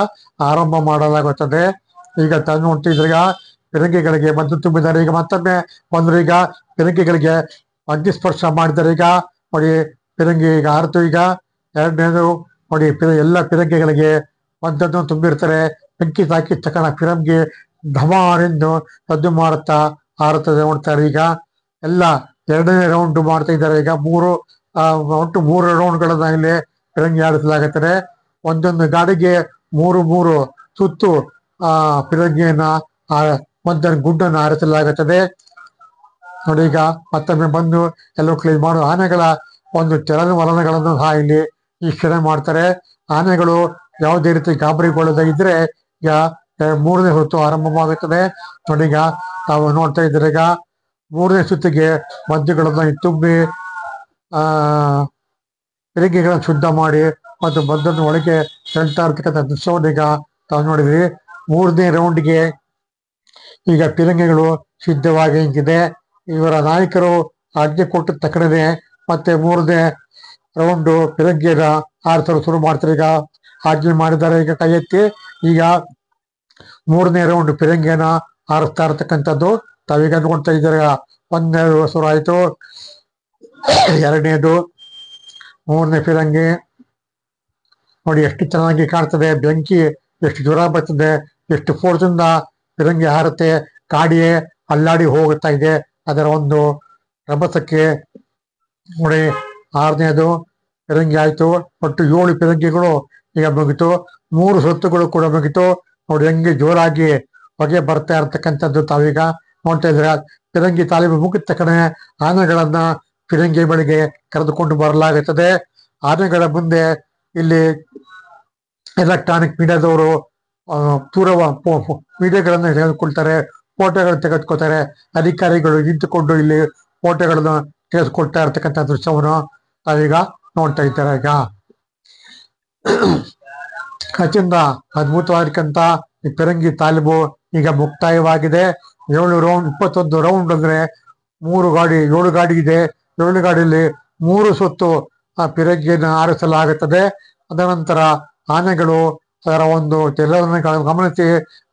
ಆರಂಭ ಮಾಡಲಾಗುತ್ತದೆ ಈಗ ತಂದು ಹೊಂಟಿದ್ರೀಗ ಪಿರಂಗಿಗಳಿಗೆ ಮದ್ದು ತುಂಬಿದ್ದಾರೆ ಈಗ ಮತ್ತೊಮ್ಮೆ ಬಂದ್ರು ಈಗ ಪಿರಂಗಿಗಳಿಗೆ ಅಗ್ನಿಸ್ಪರ್ಶ ಮಾಡಿದರೆ ಈಗ ನೋಡಿ ಪಿರಂಗಿ ಈಗ ಆರ್ತು ಈಗ ಎರಡನೇದು ನೋಡಿ ಎಲ್ಲ ಪಿರಂಗಿಗಳಿಗೆ ಒಂದನ್ನು ತುಂಬಿರ್ತಾರೆ ಬೆಂಕಿ ತಾಕಿ ತಕ್ಕಣ ಪಿರಂಗಿ ಧಮಾರೆಂದು ಸದ್ದು ಮಾಡುತ್ತಾ ಆರುತ್ತದೆ ನೋಡ್ತಾರೆ ಈಗ ಎಲ್ಲ ಎರಡನೇ ರೌಂಡ್ ಮಾಡ್ತಾ ಇದ್ದಾರೆ ಈಗ ಮೂರು ಒಟ್ಟು ಮೂರು ರೌಂಡ್ಗಳನ್ನ ಇಲ್ಲಿ ಪಿರಂಗಿ ಆಡಿಸಲಾಗುತ್ತದೆ ಒಂದೊಂದು ಗಾಡಿಗೆ ಮೂರು ಮೂರು ಸುತ್ತು ಆ ಪಿರಂಗಿಯನ್ನ ಒಂದೊಂದು ಗುಡ್ಡನ್ನು ಆರಿಸಲಾಗುತ್ತದೆ ನೋಡಿ ಈಗ ಮತ್ತೊಮ್ಮೆ ಬಂದು ಎಲ್ಲೋ ಕ್ಲೀನ್ ಮಾಡುವ ಆನೆಗಳ ಒಂದು ಚಲನವಲನಗಳನ್ನು ಸಹ ಇಲ್ಲಿ ವೀಕ್ಷಣೆ ಮಾಡ್ತಾರೆ ಆನೆಗಳು ಯಾವುದೇ ರೀತಿ ಗಾಬರಿಗೊಳ್ಳದೆ ಇದ್ರೆ ಈಗ ಮೂರನೇ ಸುತ್ತು ಆರಂಭವಾಗುತ್ತದೆ ನೋಡಿಗ ತಾವು ನೋಡ್ತಾ ಇದ್ರೆ ಈಗ ಮೂರನೇ ಸುತ್ತಿಗೆ ಮದ್ದುಗಳನ್ನು ತುಂಬಿ ಆ ಶುದ್ಧ ಮಾಡಿ ಮತ್ತು ಮದ್ದನ್ನು ಒಳಗೆ ಸೆಂಟಾರ್ತಕ್ಕಂಥ ಇರ್ತಕ್ಕಂಥ ಈಗ ತಾವು ನೋಡಿದ್ರಿ ಮೂರನೇ ರೌಂಡ್ಗೆ ಈಗ ಪಿರಂಗಿಗಳು ಸಿದ್ಧವಾಗಿ ಇವರ ನಾಯಕರು ಆಜ್ಞೆ ಕೊಟ್ಟ ತಕ್ಷಣವೇ ಮತ್ತೆ ಮೂರನೇ ರೌಂಡು ಫಿರಂಗಿಯರ ಆಡ್ಸಲು ಶುರು ಮಾಡ್ತಾರೆ ಈಗ ಆಜ್ಞೆ ಮಾಡಿದ್ದಾರೆ ಈಗ ಕೈ ಎತ್ತಿ ಈಗ ಮೂರನೇ ರೌಂಡ್ ಫಿರಂಗಿಯನ್ನ ಆರಿಸ್ತಾ ಇರ್ತಕ್ಕಂಥದ್ದು ತಾವೀಗ ಅಂದ್ಕೊಂತ ಇದ್ದಾರೆ ಒಂದೆರಡು ಶುರು ಆಯಿತು ಎರಡನೇದು ಮೂರನೇ ಫಿರಂಗಿ ನೋಡಿ ಎಷ್ಟು ಚೆನ್ನಾಗಿ ಕಾಣ್ತದೆ ಬೆಂಕಿ ಎಷ್ಟು ಜ್ವರ ಬರ್ತದೆ ಎಷ್ಟು ಫೋರ್ಸಿಂದ ಫಿರಂಗಿ ಹಾರುತ್ತೆ ಕಾಡಿಯೇ ಅಲ್ಲಾಡಿ ಹೋಗುತ್ತಾ ಇದೆ ಅದರ ಒಂದು ರಭಸಕ್ಕೆ ನೋಡಿ ಆರನೇದು ಪಿರಂಗಿ ಆಯ್ತು ಒಟ್ಟು ಏಳು ಪಿರಂಗಿಗಳು ಈಗ ಮುಗಿತು ಮೂರು ಸೊತ್ತುಗಳು ಕೂಡ ಮುಗಿತು ನೋಡಿ ಹೆಂಗೆ ಜೋರಾಗಿ ಹೊಗೆ ಬರ್ತಾ ಇರತಕ್ಕಂಥದ್ದು ತಾವೀಗ ನೋಡ್ತಾ ಇದ್ರೆ ಫಿರಂಗಿ ತಾಲೀಮು ಮುಗಿದ ತಕ್ಷಣ ಆನೆಗಳನ್ನ ಪಿರಂಗಿ ಬಳಿಗೆ ಕರೆದುಕೊಂಡು ಬರಲಾಗುತ್ತದೆ ಆನೆಗಳ ಮುಂದೆ ಇಲ್ಲಿ ಎಲೆಕ್ಟ್ರಾನಿಕ್ ಮೀಡಿಯಾದವರು ದೂರವ ಮೀಡಿಯಾಗಳನ್ನು ತೆಗೆದುಕೊಳ್ತಾರೆ ಫೋಟೋಗಳನ್ನು ತೆಗೆದುಕೊಳ್ತಾರೆ ಅಧಿಕಾರಿಗಳು ನಿಂತುಕೊಂಡು ಇಲ್ಲಿ ಫೋಟೋಗಳನ್ನು ತೆಗೆದುಕೊಳ್ತಾ ಇರ್ತಕ್ಕಂಥ ದೃಶ್ಯವನ್ನು ಅದೀಗ ನೋಡ್ತಾ ಇದ್ದಾರೆ ಈಗ ಅತ್ಯಂತ ಈ ಪಿರಂಗಿ ತಾಲೀಬು ಈಗ ಮುಕ್ತಾಯವಾಗಿದೆ ಏಳು ರೌಂಡ್ ಇಪ್ಪತ್ತೊಂದು ರೌಂಡ್ ಅಂದ್ರೆ ಮೂರು ಗಾಡಿ ಏಳು ಗಾಡಿ ಇದೆ ಏಳು ಗಾಡಿಯಲ್ಲಿ ಮೂರು ಸುತ್ತು ಆ ಪಿರಂಗಿಯನ್ನು ಆರಿಸಲಾಗುತ್ತದೆ ಅದನಂತರ ಆನೆಗಳು ಅದರ ಒಂದು ಎಲ್ಲರನ್ನ ಗಮನಿಸಿ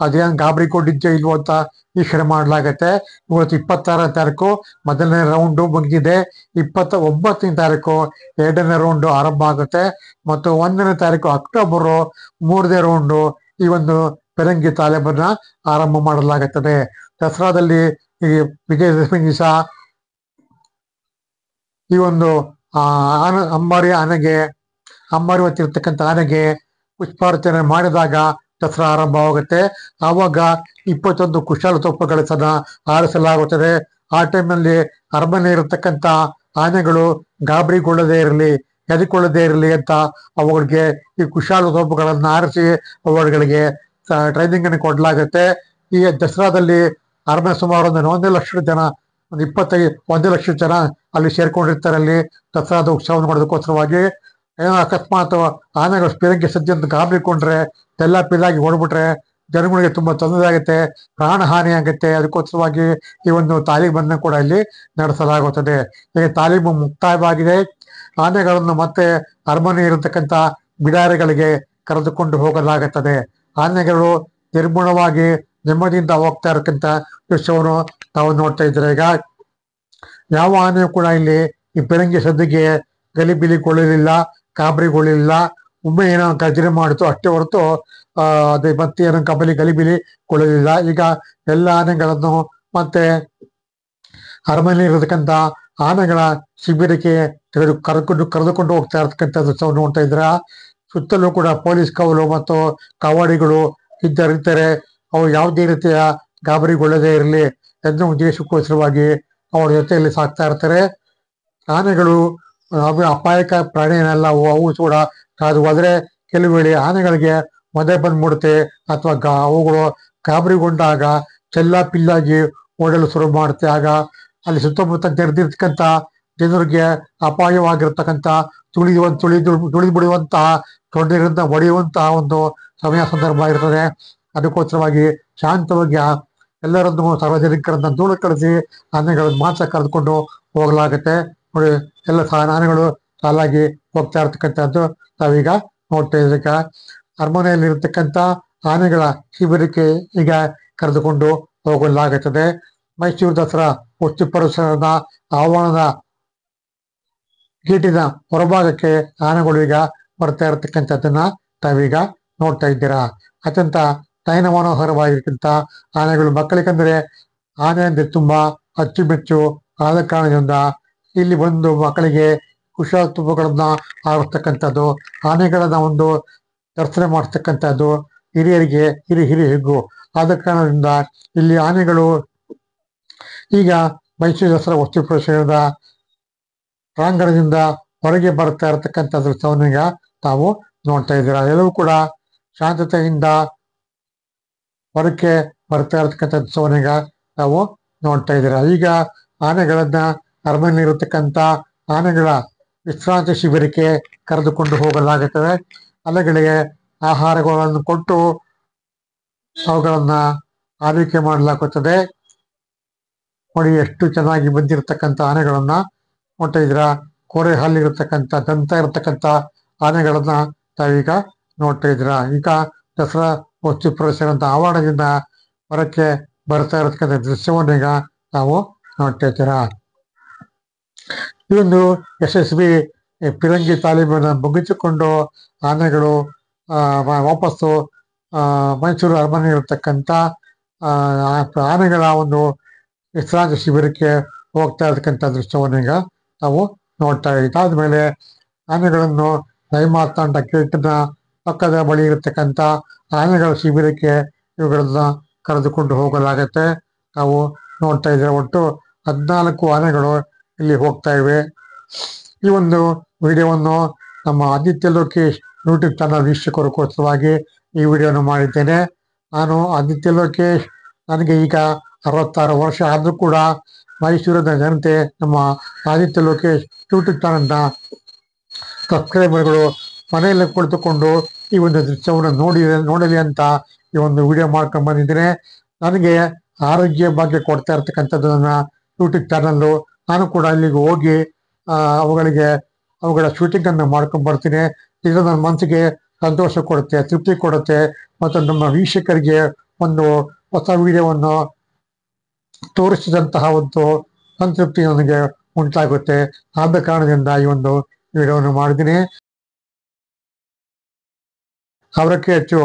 ಅದೇನು ಗಾಬರಿ ಕೊಟ್ಟಿದ್ದೆ ಇಲ್ವೋ ಅಂತ ವೀಕ್ಷಣೆ ಮಾಡಲಾಗತ್ತೆ ಇವತ್ತು ಇಪ್ಪತ್ತಾರನೇ ತಾರೀಕು ಮೊದಲನೇ ರೌಂಡು ಮುಗಿದಿದೆ ಇಪ್ಪತ್ತ ಒಂಬತ್ತನೇ ತಾರೀಕು ಎರಡನೇ ರೌಂಡು ಆರಂಭ ಆಗುತ್ತೆ ಮತ್ತು ಒಂದನೇ ತಾರೀಕು ಅಕ್ಟೋಬರು ಮೂರನೇ ರೌಂಡು ಈ ಒಂದು ಪೆರಂಗಿ ತಾಲೇಬನ್ನ ಆರಂಭ ಮಾಡಲಾಗುತ್ತದೆ ದಸರಾದಲ್ಲಿ ಈ ವಿಜಯದಶಮಿ ದಿವಸ ಈ ಒಂದು ಆ ಆನ ಅಂಬಾರಿ ಆನೆಗೆ ಅಂಬಾರಿ ಹೊತ್ತಿರ್ತಕ್ಕಂಥ ಆನೆಗೆ ಪುಷ್ಪಾರ್ಚನೆ ಮಾಡಿದಾಗ ದಸರಾ ಆರಂಭವಾಗುತ್ತೆ ಆವಾಗ ಇಪ್ಪತ್ತೊಂದು ಕುಶಾಲ ಸದ ಆರಿಸಲಾಗುತ್ತದೆ ಆ ಟೈಮ್ನಲ್ಲಿ ಅರಮನೆ ಇರತಕ್ಕಂತ ಆನೆಗಳು ಗಾಬರಿಗೊಳ್ಳದೇ ಇರಲಿ ಎದಕೊಳ್ಳದೇ ಇರಲಿ ಅಂತ ಅವುಗಳಿಗೆ ಈ ಕುಶಾಲ ತೋಪುಗಳನ್ನು ಆರಿಸಿ ಅವುಗಳಿಗೆ ಟ್ರೈನಿಂಗ್ ಅನ್ನು ಕೊಡಲಾಗುತ್ತೆ ಈ ದಸರಾದಲ್ಲಿ ಅರಮನೆ ಸುಮಾರು ಒಂದು ಒಂದು ಲಕ್ಷ ಜನ ಒಂದು ಇಪ್ಪತ್ತೈದು ಒಂದು ಲಕ್ಷ ಜನ ಅಲ್ಲಿ ಸೇರ್ಕೊಂಡಿರ್ತಾರೆ ಅಲ್ಲಿ ದಸರಾದ ಉತ್ಸವ ಮಾಡೋದಕ್ಕೋಸ್ಕರವಾಗಿ ಏನೋ ಅಕಸ್ಮಾತ್ ಆನೆಗಳು ಸ್ಪಿರಂಗಿ ಸಜ್ಜೆ ಅಂತ ಗಾಬರಿಕೊಂಡ್ರೆ ತೆಲ್ಲ ಪಿಲ್ಲಾಗಿ ಓಡ್ಬಿಟ್ರೆ ಜನಗಳಿಗೆ ತುಂಬಾ ತೊಂದರೆ ಆಗುತ್ತೆ ಪ್ರಾಣ ಹಾನಿ ಆಗುತ್ತೆ ಅದಕ್ಕೋಸ್ಕರವಾಗಿ ಈ ಒಂದು ತಾಲೀಮನ್ನು ಕೂಡ ಇಲ್ಲಿ ನಡೆಸಲಾಗುತ್ತದೆ ಈಗ ತಾಲೀಮು ಮುಕ್ತಾಯವಾಗಿದೆ ಆನೆಗಳನ್ನು ಮತ್ತೆ ಅರಮನೆ ಇರತಕ್ಕಂಥ ಬಿಡಾರಿಗಳಿಗೆ ಕರೆದುಕೊಂಡು ಹೋಗಲಾಗುತ್ತದೆ ಆನೆಗಳು ನಿರ್ಮೂಲವಾಗಿ ನೆಮ್ಮದಿಯಿಂದ ಹೋಗ್ತಾ ಇರತಕ್ಕಂಥ ದೃಶ್ಯವನ್ನು ನಾವು ನೋಡ್ತಾ ಇದ್ರೆ ಈಗ ಯಾವ ಆನೆಯು ಕೂಡ ಇಲ್ಲಿ ಈ ಪಿರಂಗಿ ಸದ್ದಿಗೆ ಗಲಿಬಿಲಿಗೊಳ್ಳಲಿಲ್ಲ ಗಾಬರಿಗೊಳ್ಳಿಲ್ಲ ಒಮ್ಮೆ ಏನೋ ಗಜರಿ ಮಾಡಿತು ಅಷ್ಟೇ ಹೊರತು ಅದೇ ಮತ್ತೆ ಏನೋ ಕಬಲಿ ಗಲಿಬಿಲಿ ಕೊಳ್ಳಲಿಲ್ಲ ಈಗ ಎಲ್ಲ ಆನೆಗಳನ್ನು ಮತ್ತೆ ಅರಮನೆ ಇರತಕ್ಕಂತ ಆನೆಗಳ ಶಿಬಿರಕ್ಕೆ ತೆಗೆದು ಕರ್ಕೊಂಡು ಕರೆದುಕೊಂಡು ಹೋಗ್ತಾ ಇರತಕ್ಕಂಥ ನೋಡ್ತಾ ಇದ್ರ ಸುತ್ತಲೂ ಕೂಡ ಪೊಲೀಸ್ ಕವಲು ಮತ್ತು ಕಾವಾಡಿಗಳು ಇದ್ದರಿದ್ದರೆ ಅವು ಯಾವುದೇ ರೀತಿಯ ಗಾಬರಿಗೊಳ್ಳದೆ ಇರಲಿ ಎಂದು ಉದ್ದೇಶಕ್ಕೋಸ್ಕರವಾಗಿ ಅವರ ಜೊತೆಯಲ್ಲಿ ಸಾಕ್ತಾ ಇರ್ತಾರೆ ಆನೆಗಳು ಅಪಾಯಕ ಪ್ರಾಣಿಯನ್ನೆಲ್ಲ ಅವು ಕೂಡ ಅದು ಹೋದ್ರೆ ಕೆಲವು ವೇಳೆ ಆನೆಗಳಿಗೆ ಬಂದು ಬಂದ್ಬಿಡುತ್ತೆ ಅಥವಾ ಗಾ ಅವುಗಳು ಗಾಬರಿಗೊಂಡಾಗ ಚೆಲ್ಲ ಪಿಲ್ಲಾಗಿ ಓಡಲು ಶುರು ಮಾಡುತ್ತೆ ಆಗ ಅಲ್ಲಿ ಸುತ್ತಮುತ್ತ ನೆರೆದಿರ್ತಕ್ಕಂಥ ಜನರಿಗೆ ಅಪಾಯವಾಗಿರ್ತಕ್ಕಂಥ ತುಳಿದು ತುಳಿದು ತುಳಿದು ಬಿಡುವಂತಹ ತೊಂದರೆಗಳಿಂದ ಒಡೆಯುವಂತಹ ಒಂದು ಸಮಯ ಸಂದರ್ಭ ಇರ್ತದೆ ಅದಕ್ಕೋಸ್ಕರವಾಗಿ ಶಾಂತವಾಗಿ ಎಲ್ಲರನ್ನೂ ಸಾರ್ವಜನಿಕರನ್ನ ದೂರ ಕಳಿಸಿ ಆನೆಗಳನ್ನು ಮಾತ್ರ ಕರೆದುಕೊಂಡು ಹೋಗಲಾಗುತ್ತೆ ಎಲ್ಲ ಸಾಧನಗಳು ಸಾಲಾಗಿ ಹೋಗ್ತಾ ಇರ್ತಕ್ಕಂಥದ್ದು ನಾವೀಗ ನೋಡ್ತಾ ಈಗ ಅರಮನೆಯಲ್ಲಿ ಆನೆಗಳ ಶಿಬಿರಕ್ಕೆ ಈಗ ಕರೆದುಕೊಂಡು ಹೋಗಲಾಗುತ್ತದೆ ಮೈಸೂರು ದಸರಾ ವಸ್ತು ಪರಿಸರದ ಆವರಣದ ಗೇಟಿನ ಹೊರಭಾಗಕ್ಕೆ ಆನೆಗಳು ಈಗ ಬರ್ತಾ ಇರತಕ್ಕಂಥದ್ದನ್ನ ತಾವೀಗ ನೋಡ್ತಾ ಇದ್ದೀರಾ ಅತ್ಯಂತ ತೈನ ಮನೋಹರವಾಗಿರ್ತಕ್ಕಂಥ ಆನೆಗಳು ಮಕ್ಕಳಿಗಂದ್ರೆ ಆನೆ ಅಂದ್ರೆ ತುಂಬಾ ಅಚ್ಚುಮೆಚ್ಚು ಆದ ಕಾರಣದಿಂದ ಇಲ್ಲಿ ಬಂದು ಮಕ್ಕಳಿಗೆ ಕುಶಾಲ ತುಂಬಗಳನ್ನ ಆಡತಕ್ಕಂಥದ್ದು ಆನೆಗಳನ್ನ ಒಂದು ದರ್ಶನ ಮಾಡ್ತಕ್ಕಂಥದ್ದು ಹಿರಿಯರಿಗೆ ಹಿರಿ ಹಿರಿ ಹೆಗ್ಗು ಆದ ಕಾರಣದಿಂದ ಇಲ್ಲಿ ಆನೆಗಳು ಈಗ ಮೈಸೂರು ದಸರಾ ವಸ್ತು ಪ್ರದೇಶದ ಪ್ರಾಂಗಣದಿಂದ ಹೊರಗೆ ಬರ್ತಾ ಇರತಕ್ಕಂಥ ದೃಶ್ಯವನ್ನು ಈಗ ತಾವು ನೋಡ್ತಾ ಇದ್ದೀರಾ ಎಲ್ಲವೂ ಕೂಡ ಶಾಂತತೆಯಿಂದ ಹೊರಕ್ಕೆ ಬರ್ತಾ ಇರತಕ್ಕಂಥ ದೃಶ್ಯವನ್ನು ಈಗ ನಾವು ನೋಡ್ತಾ ಇದ್ದೀರಾ ಈಗ ಆನೆಗಳನ್ನ ಅರಮನೆಯಲ್ಲಿರತಕ್ಕಂಥ ಆನೆಗಳ ವಿಶ್ರಾಂತಿ ಶಿಬಿರಕ್ಕೆ ಕರೆದುಕೊಂಡು ಹೋಗಲಾಗುತ್ತದೆ ಅಲೆಗಳಿಗೆ ಆಹಾರಗಳನ್ನು ಕೊಟ್ಟು ಅವುಗಳನ್ನ ಆರೈಕೆ ಮಾಡಲಾಗುತ್ತದೆ ನೋಡಿ ಎಷ್ಟು ಚೆನ್ನಾಗಿ ಬಂದಿರತಕ್ಕಂಥ ಆನೆಗಳನ್ನ ನೋಡ್ತಾ ಇದ್ರ ಕೋರೆ ಹಲ್ಲಿರತಕ್ಕಂಥ ದಂತ ಇರತಕ್ಕಂಥ ಆನೆಗಳನ್ನ ತಾವೀಗ ನೋಡ್ತಾ ಇದ್ರ ಈಗ ದಸರಾ ವಸ್ತು ಪ್ರದರ್ಶನದ ಆವರಣದಿಂದ ಹೊರಕ್ಕೆ ಬರ್ತಾ ಇರತಕ್ಕಂಥ ದೃಶ್ಯವನ್ನು ಈಗ ನಾವು ನೋಡ್ತಾ ಇದ್ದೀರಾ ಎಸ್ ಎಸ್ ಯಶಸ್ವಿ ಪಿರಂಗಿ ತಾಲೀಮನ್ನು ಮುಗಿಸಿಕೊಂಡು ಆನೆಗಳು ವಾಪಸ್ಸು ಮೈಸೂರು ಅರಮನೆಯಲ್ಲಿರ್ತಕ್ಕಂಥ ಆನೆಗಳ ಒಂದು ವಿಶ್ರಾಂತಿ ಶಿಬಿರಕ್ಕೆ ಹೋಗ್ತಾ ಇರತಕ್ಕಂಥ ದೃಶ್ಯವನ್ನು ಈಗ ನಾವು ನೋಡ್ತಾ ಮೇಲೆ ಆನೆಗಳನ್ನು ದಯಮಾಡ್ತಾ ಗೇಟ್ನ ಪಕ್ಕದ ಬಳಿ ಇರತಕ್ಕಂಥ ಆನೆಗಳ ಶಿಬಿರಕ್ಕೆ ಇವುಗಳನ್ನ ಕರೆದುಕೊಂಡು ಹೋಗಲಾಗತ್ತೆ ನಾವು ನೋಡ್ತಾ ಇದ್ರೆ ಒಟ್ಟು ಹದಿನಾಲ್ಕು ಆನೆಗಳು ಇಲ್ಲಿ ಹೋಗ್ತಾ ಇವೆ ಈ ಒಂದು ವಿಡಿಯೋವನ್ನು ನಮ್ಮ ಆದಿತ್ಯ ಲೋಕೇಶ್ ಯೂಟ್ಯೂಬ್ ಚಾನಲ್ ವೀಕ್ಷಕರಿಗೋಸ್ಕರವಾಗಿ ಈ ವಿಡಿಯೋನ ಮಾಡಿದ್ದೇನೆ ನಾನು ಆದಿತ್ಯ ಲೋಕೇಶ್ ನನಗೆ ಈಗ ಅರವತ್ತಾರು ವರ್ಷ ಆದರೂ ಕೂಡ ಮೈಸೂರಿನ ಜನತೆ ನಮ್ಮ ಆದಿತ್ಯ ಲೋಕೇಶ್ ಯೂಟ್ಯೂಬ್ ಚಾನಲ್ನ ಸಬ್ಸ್ಕ್ರೈಬರ್ಗಳು ಮನೆಯಲ್ಲಿ ಕುಳಿತುಕೊಂಡು ಈ ಒಂದು ದೃಶ್ಯವನ್ನು ನೋಡಿ ನೋಡಲಿ ಅಂತ ಈ ಒಂದು ವಿಡಿಯೋ ಮಾಡ್ಕೊಂಡು ಬಂದಿದ್ದೇನೆ ನನಗೆ ಆರೋಗ್ಯ ಭಾಗ್ಯ ಕೊಡ್ತಾ ಇರ್ತಕ್ಕಂಥದ್ದು ನನ್ನ ಯೂಟ್ಯೂಬ್ ಚಾನಲ್ಲು ನಾನು ಕೂಡ ಅಲ್ಲಿಗೆ ಹೋಗಿ ಅವುಗಳಿಗೆ ಅವುಗಳ ಶೂಟಿಂಗ್ ಅನ್ನು ಮಾಡ್ಕೊಂಡು ಬರ್ತೀನಿ ಇದು ನನ್ನ ಮನಸ್ಸಿಗೆ ಸಂತೋಷ ಕೊಡುತ್ತೆ ತೃಪ್ತಿ ಕೊಡುತ್ತೆ ಮತ್ತು ನಮ್ಮ ವೀಕ್ಷಕರಿಗೆ ಒಂದು ಹೊಸ ವಿಡಿಯೋವನ್ನು ತೋರಿಸಿದಂತಹ ಒಂದು ಸಂತೃಪ್ತಿ ನನಗೆ ಉಂಟಾಗುತ್ತೆ ಆದ ಕಾರಣದಿಂದ ಈ ಒಂದು ವಿಡಿಯೋವನ್ನು ಮಾಡಿದ್ದೀನಿ ಸಾವಿರಕ್ಕೆ ಹೆಚ್ಚು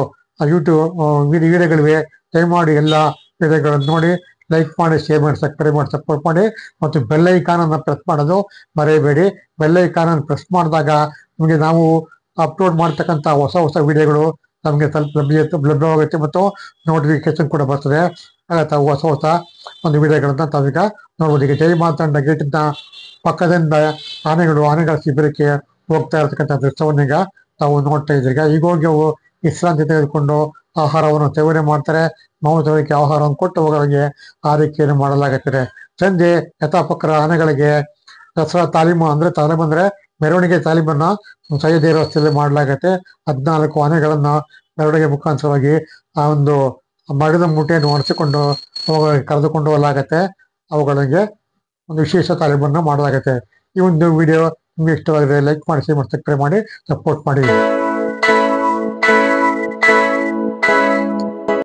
ಯೂಟ್ಯೂಬ್ ವಿಡಿಯೋಗಳಿವೆ ದಯಮಾಡಿ ಎಲ್ಲ ವಿಡಿಯೋಗಳನ್ನು ನೋಡಿ ಲೈಕ್ ಮಾಡಿ ಶೇರ್ ಮಾಡಿ ಸಬ್ಸ್ಕ್ರೈಬ್ ಮಾಡಿ ಸಪೋರ್ಟ್ ಮಾಡಿ ಮತ್ತು ಬೆಲ್ ಐಕಾನ್ ಅನ್ನು ಪ್ರೆಸ್ ಮಾಡೋದು ಮರೆಯಬೇಡಿ ಬೆಲ್ ಐಕಾನ್ ಅನ್ನು ಪ್ರೆಸ್ ಮಾಡಿದಾಗ ನಿಮಗೆ ನಾವು ಅಪ್ಲೋಡ್ ಮಾಡ್ತಕ್ಕಂಥ ಹೊಸ ಹೊಸ ವಿಡಿಯೋಗಳು ನಮಗೆ ಸ್ವಲ್ಪ ಲಭ್ಯವಾಗುತ್ತೆ ಮತ್ತು ನೋಟಿಫಿಕೇಶನ್ ಕೂಡ ಬರ್ತದೆ ತಾವು ಹೊಸ ಹೊಸ ಒಂದು ವಿಡಿಯೋಗಳನ್ನು ತಾವೀಗ ನೋಡ್ಬೋದು ಈಗ ಜೈ ಮಾತಾಂಡ ಗೇಟಿನ ಪಕ್ಕದಿಂದ ಆನೆಗಳು ಆನೆಗಳ ಶಿಬಿರಕ್ಕೆ ಹೋಗ್ತಾ ಇರತಕ್ಕಂಥ ದೃಶ್ಯವನ್ನು ಈಗ ತಾವು ನೋಡ್ತಾ ಇದ್ದೀರಿ ಈಗ ಹೋಗಿ ಅವು ವಿಶ್ರಾಂತಿ ತೆಗೆದುಕೊಂಡು ಆಹಾರವನ್ನು ಸೇವನೆ ಮಾಡ್ತಾರೆ ಮಾಂಸಗಳಿಗೆ ಆಹಾರವನ್ನು ಕೊಟ್ಟು ಅವುಗಳಿಗೆ ಆರೈಕೆಯನ್ನು ಮಾಡಲಾಗುತ್ತದೆ ಸಂಜೆ ಯಥಾಪಕ್ರ ಆನೆಗಳಿಗೆ ದಸರಾ ತಾಲೀಮು ಅಂದ್ರೆ ತಾಲೀಮು ಅಂದ್ರೆ ಮೆರವಣಿಗೆ ತಾಲೀಮನ್ನ ಸೈದೇ ರಸ್ತೆಯಲ್ಲಿ ಮಾಡಲಾಗತ್ತೆ ಹದಿನಾಲ್ಕು ಆನೆಗಳನ್ನ ಮೆರವಣಿಗೆ ಮುಖಾಂತರವಾಗಿ ಆ ಒಂದು ಮರದ ಮೂಟೆಯನ್ನು ಒಣಸಿಕೊಂಡು ಅವುಗಳಿಗೆ ಕರೆದುಕೊಂಡು ಹೋಗಲಾಗತ್ತೆ ಅವುಗಳಿಗೆ ಒಂದು ವಿಶೇಷ ತಾಲೀಮನ್ನ ಮಾಡಲಾಗತ್ತೆ ಈ ಒಂದು ವಿಡಿಯೋ ನಿಮ್ಗೆ ಇಷ್ಟವಾಗಿದೆ ಲೈಕ್ ಮಾಡಿ ಶೇರ್ ಮಾಡಿ ಸಪೋರ್ಟ್ ಮಾಡಿ